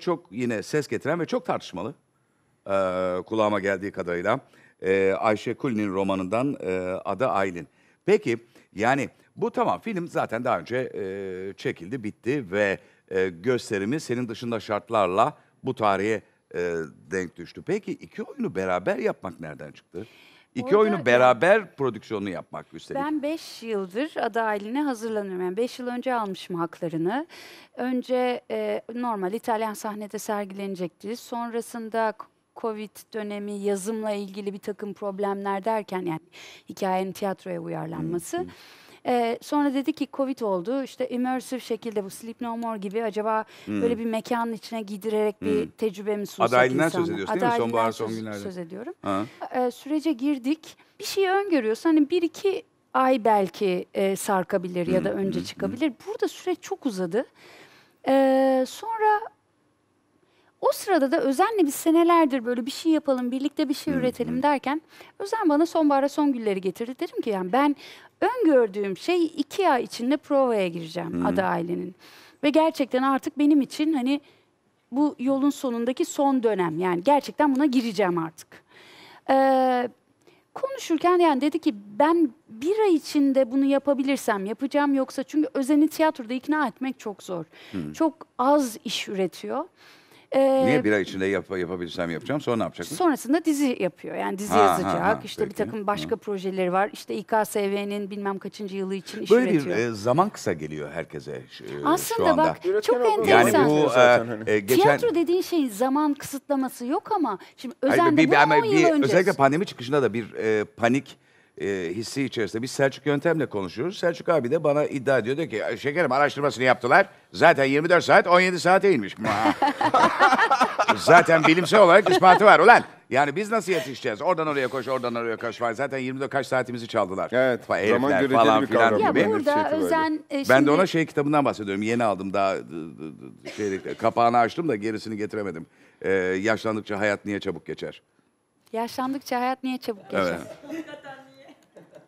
Çok yine ses getiren ve çok tartışmalı e, kulağıma geldiği kadarıyla e, Ayşe Kulni'nin romanından e, Ada Aylin. Peki yani bu tamam film zaten daha önce e, çekildi bitti ve e, gösterimi senin dışında şartlarla bu tarihe e, denk düştü. Peki iki oyunu beraber yapmak nereden çıktı? İki oyunu beraber prodüksiyonu yapmak üstelik. Ben beş yıldır adaylığına hazırlanıyorum. Yani 5 yıl önce almışım haklarını. Önce e, normal İtalyan sahnede sergilenecekti. Sonrasında Covid dönemi, yazımla ilgili bir takım problemler derken yani hikayenin tiyatroya uyarlanması. Hı e, sonra dedi ki Covid oldu. İşte immersive şekilde bu Sleep No More gibi acaba hmm. böyle bir mekanın içine gidirerek hmm. bir tecrübemi sunsak Adaylığından insana. söz ediyorsun değil mi? Sonbahar son günlerde. Söz ediyorum. E, sürece girdik. Bir şey öngörüyorsun. Hani bir iki ay belki e, sarkabilir ya hmm, da hmm, önce hmm, çıkabilir. Burada süreç çok uzadı. Ee, sonra o sırada da Özen'le biz senelerdir böyle bir şey yapalım, birlikte bir şey üretelim derken Özen bana sonbahara son gülleri getirdi. Dedim ki yani ben öngördüğüm şey iki ay içinde provaya gireceğim adı ailenin. Ve gerçekten artık benim için hani bu yolun sonundaki son dönem. Yani gerçekten buna gireceğim artık. Ee, konuşurken yani dedi ki ben bir ay içinde bunu yapabilirsem yapacağım yoksa çünkü özeni tiyatroda ikna etmek çok zor. Hı. Çok az iş üretiyor. Ee, Niye bir ay içinde yap, yapabilsem yapacağım sonra ne yapacak? Sonrasında dizi yapıyor. Yani dizi Ha, yazacak. ha, işte bir takım başka projeleri var. işte İKSV'nin bilmem kaçıncı yılı için iş Böyle bir e, zaman kısa geliyor herkese şu e, şu Aslında anda. bak Üretken çok olduğunu yani bu e, hani. e, geçen Tiyatro dediğin şeyin zaman kısıtlaması yok ama şimdi Hayır, özenle bir, bir, bu yıl bir- özellikle pandemi çıkışında da bir e, panik e, hissi içerisinde. Biz Selçuk Yöntem'le konuşuyoruz. Selçuk abi de bana iddia ediyor. Diyor ki şekerim araştırmasını yaptılar. Zaten 24 saat 17 saate inmiş. Zaten bilimsel olarak ispatı var ulan. Yani biz nasıl yetişeceğiz? Oradan oraya koş, oradan oraya koş. Var. Zaten 24 kaç saatimizi çaldılar. Evet. Fa, zaman göreceli falan bir filan kavram. Ya burada özen... Şimdi, e, Ben de ona şey kitabından bahsediyorum. Yeni aldım daha dı- şey, kapağını açtım da gerisini getiremedim. Ee, yaşlandıkça hayat niye çabuk geçer? Yaşlandıkça hayat niye çabuk geçer? Evet.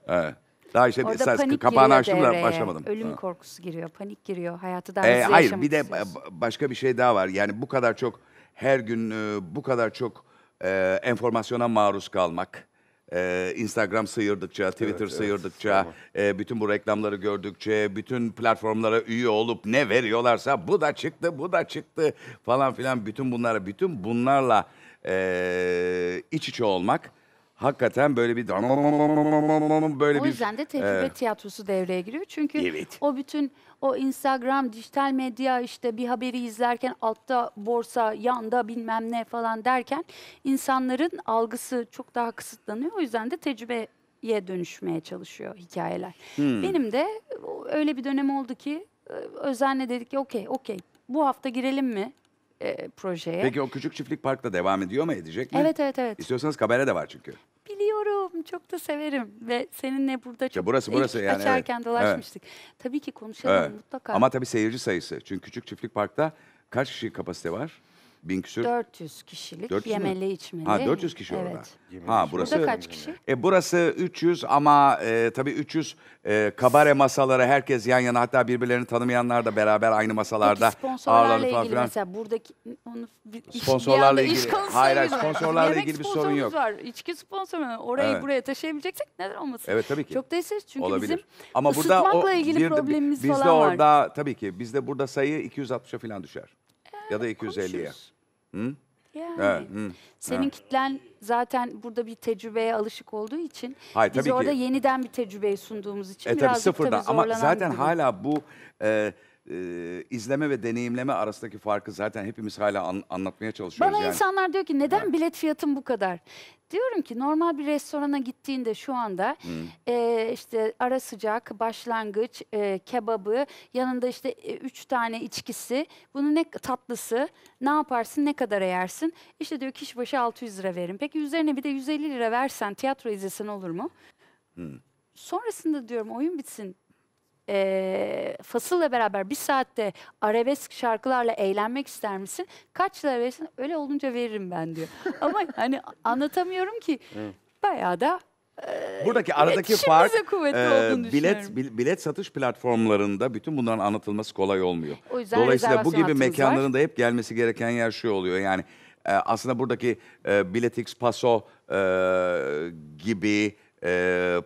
Evet. Daha işte Orada esas panik kapağını açtım da başlamadım. Ölüm ha. korkusu giriyor, panik giriyor. Hayatı daha ee, hızlı Hayır bir de başka bir şey daha var. Yani bu kadar çok her gün e, bu kadar çok e, enformasyona maruz kalmak. e, Instagram sıyırdıkça, Twitter evet. sıyırdıkça, e, bütün bu reklamları gördükçe, bütün platformlara üye olup ne veriyorlarsa bu da çıktı, bu da çıktı falan filan bütün bunlara, bütün bunlarla e, iç içe olmak hakikaten böyle bir böyle bir O yüzden de tecrübe e, tiyatrosu devreye giriyor. Çünkü evet. o bütün o Instagram, dijital medya işte bir haberi izlerken altta borsa, yanda bilmem ne falan derken insanların algısı çok daha kısıtlanıyor. O yüzden de tecrübeye dönüşmeye çalışıyor hikayeler. Hmm. Benim de öyle bir dönem oldu ki e, özenle dedik ki okey okey bu hafta girelim mi? e, projeye. Peki o küçük çiftlik parkta devam ediyor mu edecek mi? Evet evet evet. İstiyorsanız kabare de var çünkü. Biliyorum çok da severim ve seninle burada çok burası, burası yani, açarken evet. dolaşmıştık. Tabii ki konuşalım Evet. mutlaka. Ama tabii seyirci sayısı. Çünkü küçük çiftlik parkta kaç kişi kapasite var? bin küsür? 400 kişilik 400 yemeli mi? içmeli. Ha 400 kişi evet. orada. ha burası Burada kaç kişi? E burası 300 ama e, tabii 300 e, kabare masaları herkes yan yana hatta birbirlerini tanımayanlar da beraber aynı masalarda Peki sponsorlarla ilgili mesela buradaki onu bir, sponsorlarla iş, ilgili iş hayır, hayır sponsorlarla Yemek ilgili bir sorun yok. var. İçki sponsoru orayı evet. buraya taşıyabileceksek neden olmasın? Evet tabii ki. Çok da isteriz çünkü Olabilir. bizim ama burada o, ilgili bir, problemimiz biz falan var. Bizde orada tabii ki bizde burada sayı 260'a falan düşer. Ee, ya da 250'ye. Hı? Yani Evet, hı, senin evet. kitlen zaten burada bir tecrübeye alışık olduğu için Hayır, biz tabii ki. orada yeniden bir tecrübeyi sunduğumuz için E tabii birazcık tabii sıfırdan zorlanan bir zaten hala bu e, e, izleme ve deneyimleme arasındaki farkı zaten hepimiz hala an, anlatmaya çalışıyoruz. Bana yani. insanlar diyor ki neden evet. bilet fiyatım bu kadar? Diyorum ki normal bir restorana gittiğinde şu anda hmm. e, işte ara sıcak, başlangıç, e, kebabı, yanında işte e, üç tane içkisi, bunun ne tatlısı, ne yaparsın, ne kadar yersin? İşte diyor kişi başı 600 lira verin. Peki üzerine bir de 150 lira versen tiyatro izlesen olur mu? Hmm. Sonrasında diyorum oyun bitsin e, fasılla beraber bir saatte arabesk şarkılarla eğlenmek ister misin? Kaç lira verirsin? Öyle olunca veririm ben diyor. Ama hani anlatamıyorum ki bayağı da Buradaki aradaki fark e, bilet bilet satış platformlarında bütün bunların anlatılması kolay olmuyor. O yüzden Dolayısıyla bu gibi mekanların da hep gelmesi gereken yer şu oluyor. Yani e, aslında buradaki e, Biletix, Paso e, gibi e,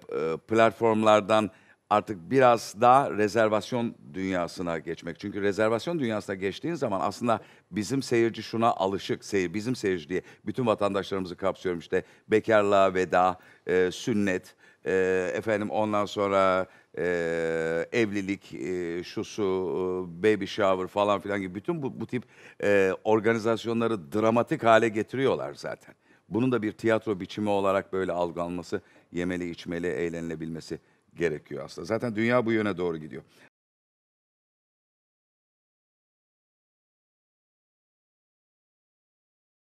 platformlardan artık biraz daha rezervasyon dünyasına geçmek. Çünkü rezervasyon dünyasına geçtiğin zaman aslında bizim seyirci şuna alışık. Seyir, bizim seyirci diye bütün vatandaşlarımızı kapsıyorum işte bekarlığa veda, e, sünnet, e, efendim ondan sonra e, evlilik, e, şusu, e, baby shower falan filan gibi bütün bu, bu tip e, organizasyonları dramatik hale getiriyorlar zaten. Bunun da bir tiyatro biçimi olarak böyle algılanması, yemeli, içmeli, eğlenilebilmesi gerekiyor aslında. Zaten dünya bu yöne doğru gidiyor.